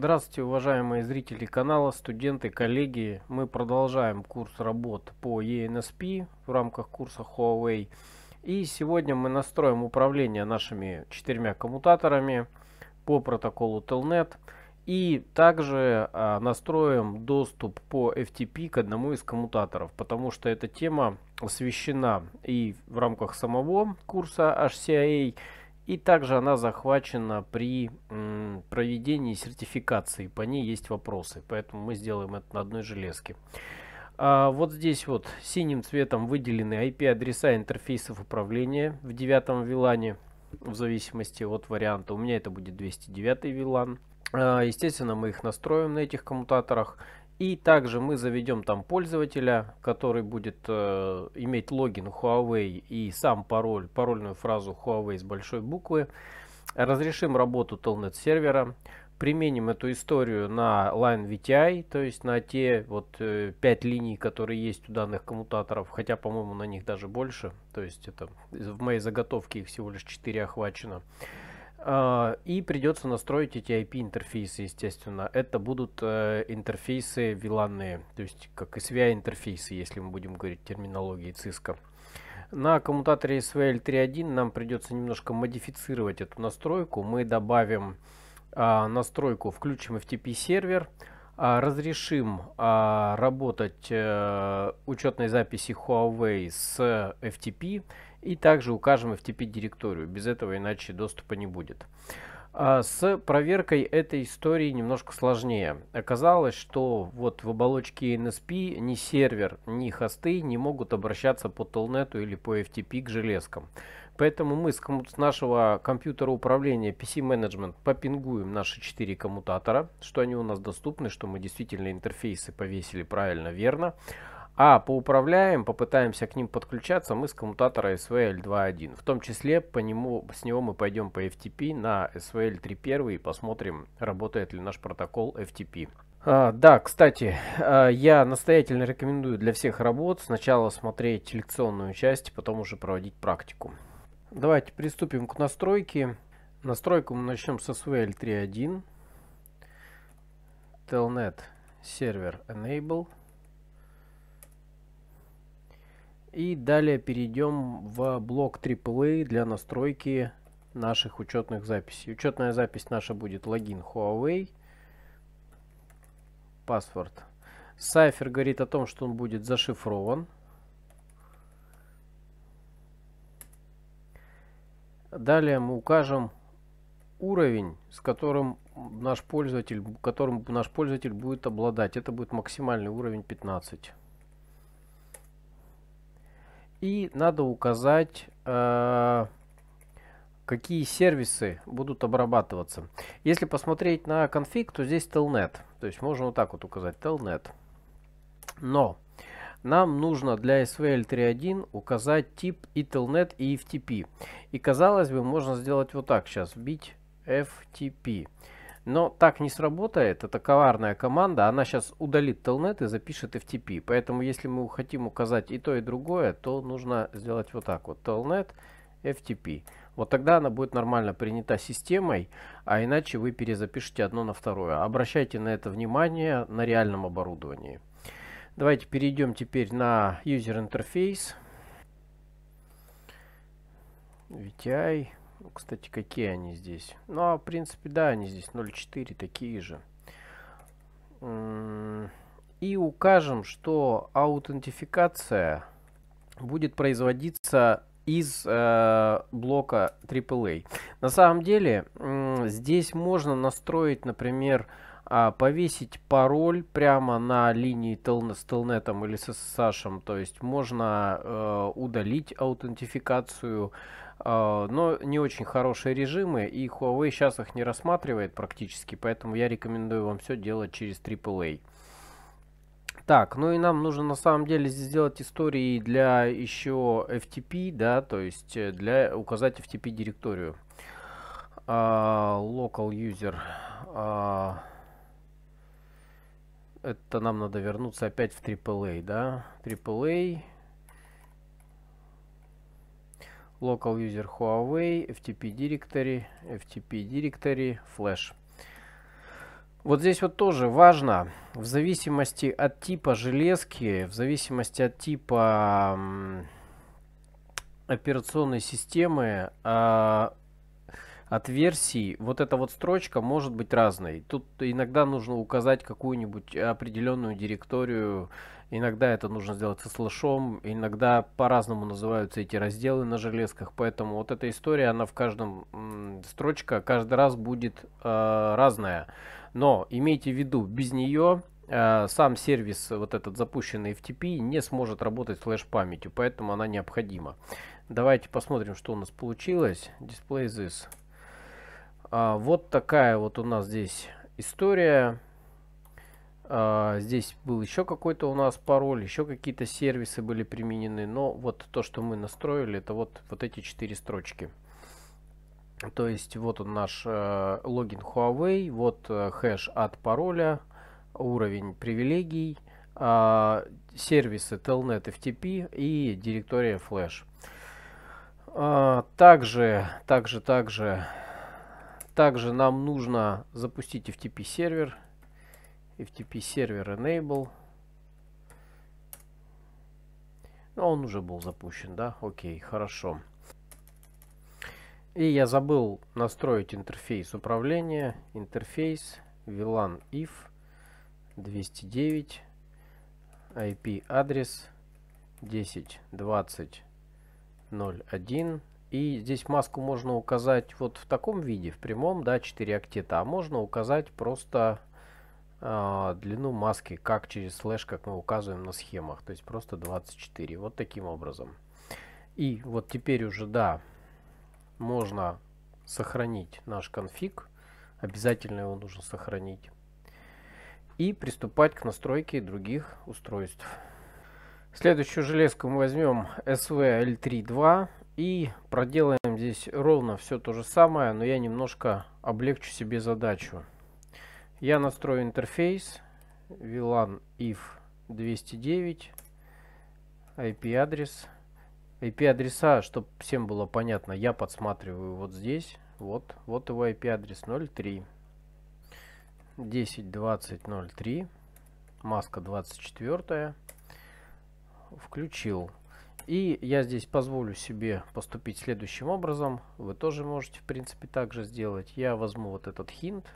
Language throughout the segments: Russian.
Здравствуйте, уважаемые зрители канала, студенты, коллеги. Мы продолжаем курс работ по ENSP в рамках курса Huawei. И сегодня мы настроим управление нашими четырьмя коммутаторами по протоколу Telnet. И также а, настроим доступ по FTP к одному из коммутаторов, потому что эта тема освещена и в рамках самого курса HCIA, и также она захвачена при проведении сертификации. По ней есть вопросы. Поэтому мы сделаем это на одной железке. А вот здесь вот синим цветом выделены IP-адреса интерфейсов управления в девятом вилане. В зависимости от варианта. У меня это будет 209 вилан. А, естественно, мы их настроим на этих коммутаторах. И также мы заведем там пользователя, который будет э, иметь логин Huawei и сам пароль, парольную фразу Huawei с большой буквы. Разрешим работу Telnet сервера. Применим эту историю на Line VTI, то есть на те вот э, 5 линий, которые есть у данных коммутаторов, хотя, по-моему, на них даже больше. То есть это в моей заготовке их всего лишь 4 охвачено. Э, а, и придется настроить эти IP-интерфейсы, естественно. Это будут э, интерфейсы виланные, то есть как SVI-интерфейсы, если мы будем говорить терминологией Cisco. На коммутаторе SVL 3.1 нам придется немножко модифицировать эту настройку. Мы добавим а, настройку «Включим FTP-сервер», а, разрешим а, работать э, учетной записи Huawei с FTP и также укажем FTP-директорию. Без этого иначе доступа не будет. А, с проверкой этой истории немножко сложнее. Оказалось, что вот в оболочке NSP ни сервер, ни хосты не могут обращаться по Telnet или по FTP к железкам. Поэтому мы с, с нашего компьютера управления PC Management попингуем наши 4 коммутатора, что они у нас доступны, что мы действительно интерфейсы повесили правильно, верно. А поуправляем, попытаемся к ним подключаться мы с коммутатора SVL2.1. В том числе по нему, с него мы пойдем по FTP на SVL3.1 и посмотрим, работает ли наш протокол FTP. А, да, кстати, а, я настоятельно рекомендую для всех работ сначала смотреть лекционную часть, потом уже проводить практику. Давайте приступим к настройке. Настройку мы начнем со SVL 3.1. Telnet сервер Enable. И далее перейдем в блок AAA для настройки наших учетных записей. Учетная запись наша будет логин Huawei. Паспорт. Сайфер говорит о том, что он будет зашифрован. Далее мы укажем уровень, с которым наш пользователь, которым наш пользователь будет обладать. Это будет максимальный уровень 15. И надо указать, э, какие сервисы будут обрабатываться. Если посмотреть на конфиг, то здесь telnet. То есть можно вот так вот указать telnet. Но нам нужно для SVL 3.1 указать тип Ethelnet и FTP. И казалось бы, можно сделать вот так сейчас, вбить FTP. Но так не сработает, это коварная команда, она сейчас удалит Telnet и запишет FTP. Поэтому если мы хотим указать и то, и другое, то нужно сделать вот так вот, Telnet, FTP. Вот тогда она будет нормально принята системой, а иначе вы перезапишите одно на второе. Обращайте на это внимание на реальном оборудовании. Давайте перейдем теперь на user interface. VTI. Ну, кстати, какие они здесь? Ну, а в принципе, да, они здесь 0.4 такие же. И укажем, что аутентификация будет производиться из э, блока AAA. На самом деле, здесь можно настроить, например, э, а, повесить пароль прямо на линии телне, с телнетом или с SSH. То есть можно э, удалить аутентификацию, э, но не очень хорошие режимы, и Huawei сейчас их не рассматривает практически, поэтому я рекомендую вам все делать через AAA. Так, ну и нам нужно на самом деле сделать истории для еще FTP, да, то есть э, для указать FTP директорию. Uh, local user. Uh, это нам надо вернуться опять в AAA, да? AAA. Local User Huawei, FTP Directory, FTP Directory, Flash. Вот здесь вот тоже важно, в зависимости от типа железки, в зависимости от типа операционной системы, а, от версий вот эта вот строчка может быть разной. Тут иногда нужно указать какую-нибудь определенную директорию, иногда это нужно сделать со слэшом, иногда по-разному называются эти разделы на железках, поэтому вот эта история, она в каждом, строчка каждый раз будет э, разная. Но имейте в виду, без нее э, сам сервис, вот этот запущенный FTP, не сможет работать с флеш-памятью, поэтому она необходима. Давайте посмотрим, что у нас получилось. Display this. А, вот такая вот у нас здесь история. А, здесь был еще какой-то у нас пароль, еще какие-то сервисы были применены. Но вот то, что мы настроили, это вот, вот эти четыре строчки. То есть вот он наш э, логин Huawei, вот э, хэш от пароля, уровень привилегий, э, сервисы Telnet FTP и директория Flash. Э, также, также, также также нам нужно запустить FTP сервер. FTP сервер enable. Ну, он уже был запущен, да? Окей, хорошо. И я забыл настроить интерфейс управления. Интерфейс VLAN if 209 IP адрес 1020 01 и здесь маску можно указать вот в таком виде, в прямом, да, 4 октета. А можно указать просто э, длину маски, как через слэш, как мы указываем на схемах. То есть просто 24. Вот таким образом. И вот теперь уже, да, можно сохранить наш конфиг. Обязательно его нужно сохранить. И приступать к настройке других устройств. Следующую железку мы возьмем SVL3.2. И проделаем здесь ровно все то же самое, но я немножко облегчу себе задачу. Я настрою интерфейс VLAN if 209 IP-адрес. IP-адреса, чтобы всем было понятно, я подсматриваю вот здесь. Вот, вот его IP-адрес 03 10 20 03 маска 24 включил и я здесь позволю себе поступить следующим образом. Вы тоже можете, в принципе, также сделать. Я возьму вот этот хинт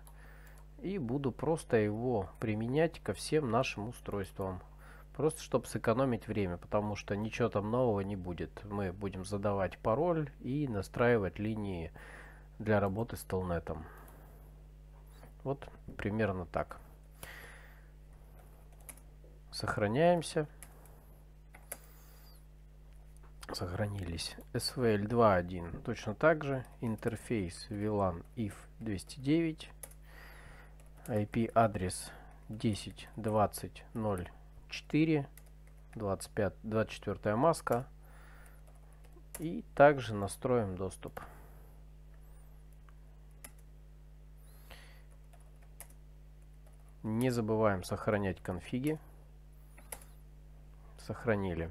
и буду просто его применять ко всем нашим устройствам. Просто чтобы сэкономить время, потому что ничего там нового не будет. Мы будем задавать пароль и настраивать линии для работы с Telnetом. Вот примерно так. Сохраняемся сохранились. SVL 2.1 точно так же. Интерфейс VLAN if 209. IP адрес 10.20.04. 25, 24 маска. И также настроим доступ. Не забываем сохранять конфиги. Сохранили.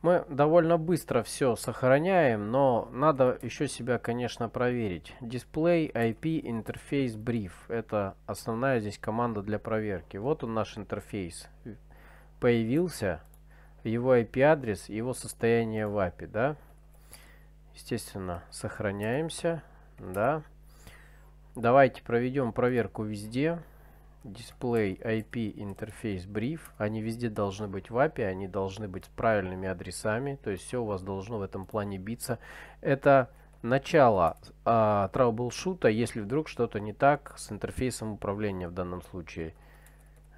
Мы довольно быстро все сохраняем, но надо еще себя, конечно, проверить. Display IP Interface Brief. Это основная здесь команда для проверки. Вот он наш интерфейс. Э, появился его IP-адрес, его состояние в API, да? Естественно, сохраняемся, да. Давайте проведем проверку везде. Везде. Display IP Interface Brief. Они везде должны быть в API, они должны быть с правильными адресами. То есть все у вас должно в этом плане биться. Это начало э, траблшута, если вдруг что-то не так с интерфейсом управления в данном случае.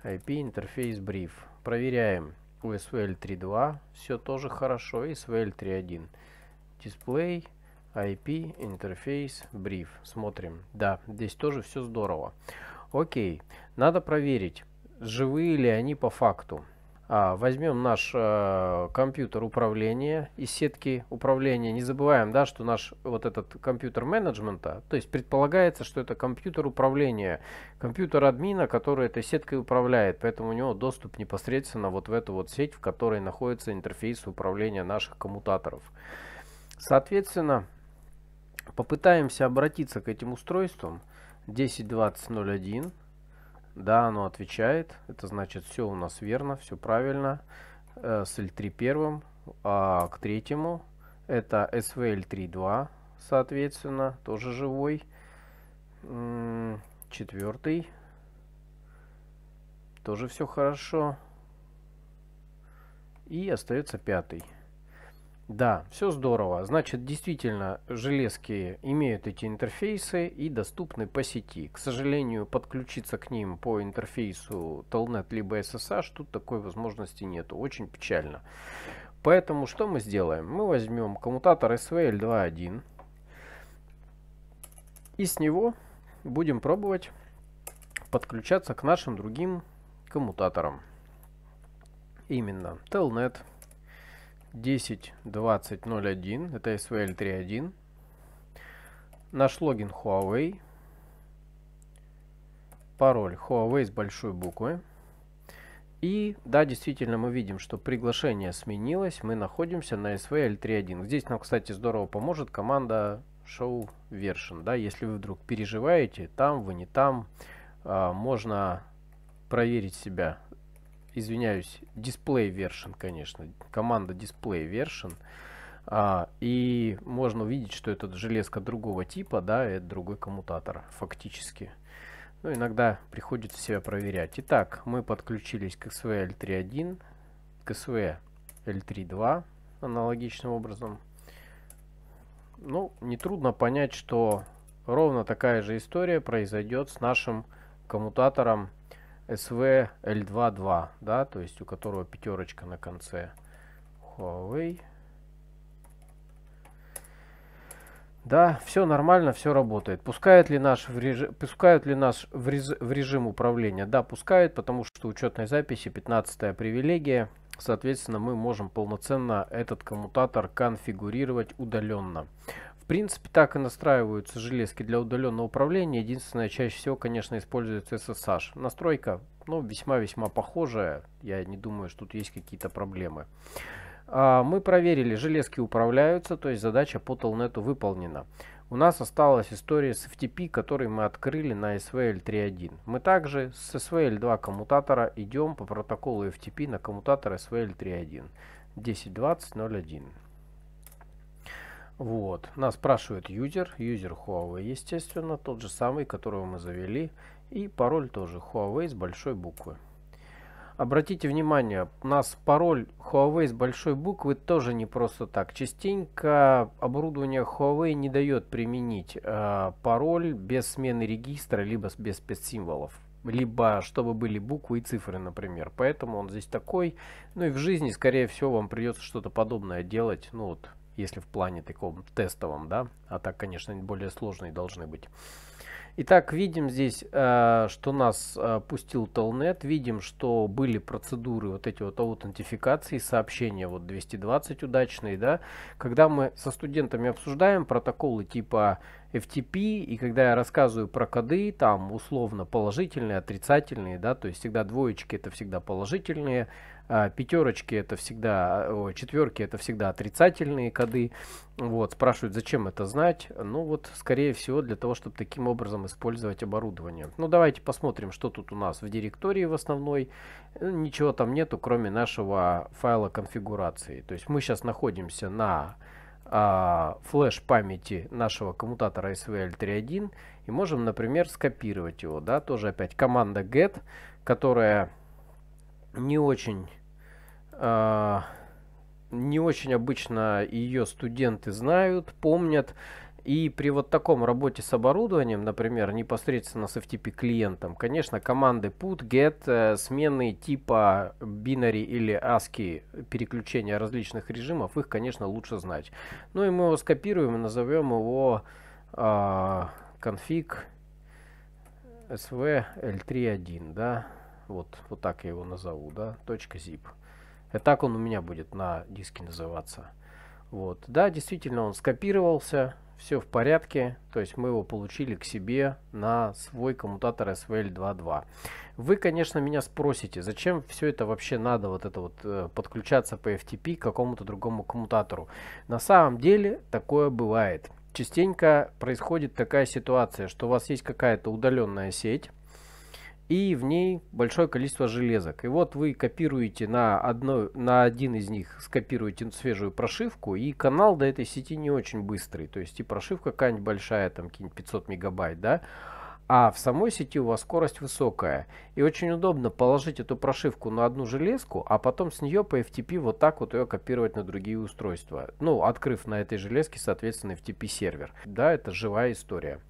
IP interface brief. Проверяем. У SVL 3.2 все тоже хорошо. И SVL 3.1. Display IP interface brief. Смотрим. Да, здесь тоже все здорово. Окей, надо проверить, живые ли они по факту. А, возьмем наш э, компьютер управления из сетки управления. Не забываем, да, что наш вот этот компьютер менеджмента, то есть предполагается, что это компьютер управления, компьютер админа, который этой сеткой управляет, поэтому у него доступ непосредственно вот в эту вот сеть, в которой находится интерфейс управления наших коммутаторов. Соответственно, Попытаемся обратиться к этим устройствам. 10.20.01. Да, оно отвечает. Это значит, все у нас верно, все правильно. Э, с L3 первым, а к третьему это SVL3.2, соответственно, тоже живой. четвертый. Тоже все хорошо. И остается пятый. Да, все здорово. Значит, действительно, железки имеют эти интерфейсы и доступны по сети. К сожалению, подключиться к ним по интерфейсу Telnet либо SSH тут такой возможности нету. Очень печально. Поэтому что мы сделаем? Мы возьмем коммутатор SVL 2.1 и с него будем пробовать подключаться к нашим другим коммутаторам. Именно Telnet, 10.20.01, это SVL 3.1. Наш логин Huawei. Пароль Huawei с большой буквы. И да, действительно мы видим, что приглашение сменилось. Мы находимся на SVL 3.1. Здесь нам, кстати, здорово поможет команда show version. Да? Если вы вдруг переживаете, там вы не там, а, можно проверить себя извиняюсь, display version, конечно, команда display version. А, и можно увидеть, что это железка другого типа, да, это другой коммутатор фактически. Ну, иногда приходится себя проверять. Итак, мы подключились к SVE 31 к SVE 32 аналогичным образом. Ну, нетрудно понять, что ровно такая же история произойдет с нашим коммутатором SV L22, да, то есть у которого пятерочка на конце. Huawei. Да, все нормально, все работает. Пускает ли, наш в режи... пускают ли наш в, рез... в режим управления? Да, пускает, потому что учетной записи 15 привилегия. Соответственно, мы можем полноценно этот коммутатор конфигурировать удаленно принципе, так и настраиваются железки для удаленного управления. Единственное, чаще всего, конечно, используется SSH. Настройка, ну, весьма-весьма похожая. Я не думаю, что тут есть какие-то проблемы. А, мы проверили, железки управляются, то есть задача по Telnet выполнена. У нас осталась история с FTP, который мы открыли на SVL 3.1. Мы также с SVL 2 коммутатора идем по протоколу FTP на коммутатор SVL 3.1. 10.20.01. Вот. Нас спрашивает юзер. Юзер Huawei, естественно, тот же самый, которого мы завели. И пароль тоже Huawei с большой буквы. Обратите внимание, у нас пароль Huawei с большой буквы тоже не просто так. Частенько оборудование Huawei не дает применить э, пароль без смены регистра, либо без спецсимволов. Либо чтобы были буквы и цифры, например. Поэтому он здесь такой. Ну и в жизни, скорее всего, вам придется что-то подобное делать. Ну вот, если в плане таком тестовом, да, а так, конечно, более сложные должны быть. Итак, видим здесь, э, что нас э, пустил Telnet, видим, что были процедуры вот эти вот аутентификации, сообщения вот 220 удачные, да, когда мы со студентами обсуждаем протоколы типа FTP, и когда я рассказываю про коды, там условно положительные, отрицательные, да, то есть всегда двоечки это всегда положительные, а, Пятерочки это всегда, а, о, четверки это всегда отрицательные коды. Вот, спрашивают, зачем это знать? Ну вот, скорее всего, для того, чтобы таким образом использовать оборудование. Ну давайте посмотрим, что тут у нас в директории в основной. Ничего там нету, кроме нашего файла конфигурации. То есть мы сейчас находимся на а, флеш памяти нашего коммутатора SVL3.1 и можем, например, скопировать его. Да? Тоже опять команда get, которая не очень а, не очень обычно ее студенты знают, помнят. И при вот таком работе с оборудованием, например, непосредственно с FTP клиентом, конечно, команды put, get, э, смены типа binary или ASCII, переключения различных режимов, их, конечно, лучше знать. Ну и мы его скопируем и назовем его э, config sv l31, да, вот, вот так я его назову, да, .zip. Так он у меня будет на диске называться. Вот. Да, действительно, он скопировался, все в порядке, то есть мы его получили к себе на свой коммутатор SVL2.2. Вы, конечно, меня спросите, зачем все это вообще надо, вот это вот э, подключаться по FTP к какому-то другому коммутатору. На самом деле такое бывает. Частенько происходит такая ситуация, что у вас есть какая-то удаленная сеть, и в ней большое количество железок. И вот вы копируете на, одно, на один из них, скопируете свежую прошивку, и канал до этой сети не очень быстрый. То есть и прошивка какая-нибудь большая, там какие-нибудь 500 мегабайт, да, а в самой сети у вас скорость высокая. И очень удобно положить эту прошивку на одну железку, а потом с нее по FTP вот так вот ее копировать на другие устройства. Ну, открыв на этой железке, соответственно, FTP сервер. Да, это живая история.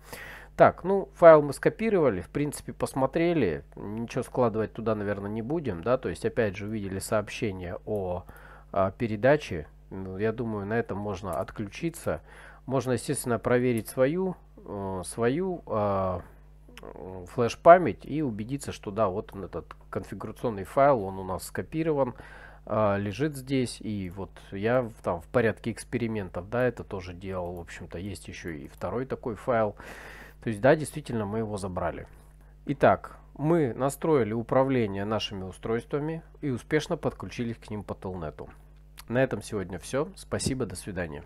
Так, ну, файл мы скопировали, в принципе, посмотрели, ничего складывать туда, наверное, не будем, да, то есть, опять же, увидели сообщение о, о а, передаче, ну, я думаю, на этом можно отключиться. Можно, естественно, проверить свою, э, свою э, флеш-память и убедиться, что да, вот он этот конфигурационный файл, он у нас скопирован, э, лежит здесь, и вот я там в порядке экспериментов, да, это тоже делал, в общем-то, есть еще и второй такой файл, то есть, да, действительно, мы его забрали. Итак, мы настроили управление нашими устройствами и успешно подключились к ним по Телнету. На этом сегодня все. Спасибо, до свидания.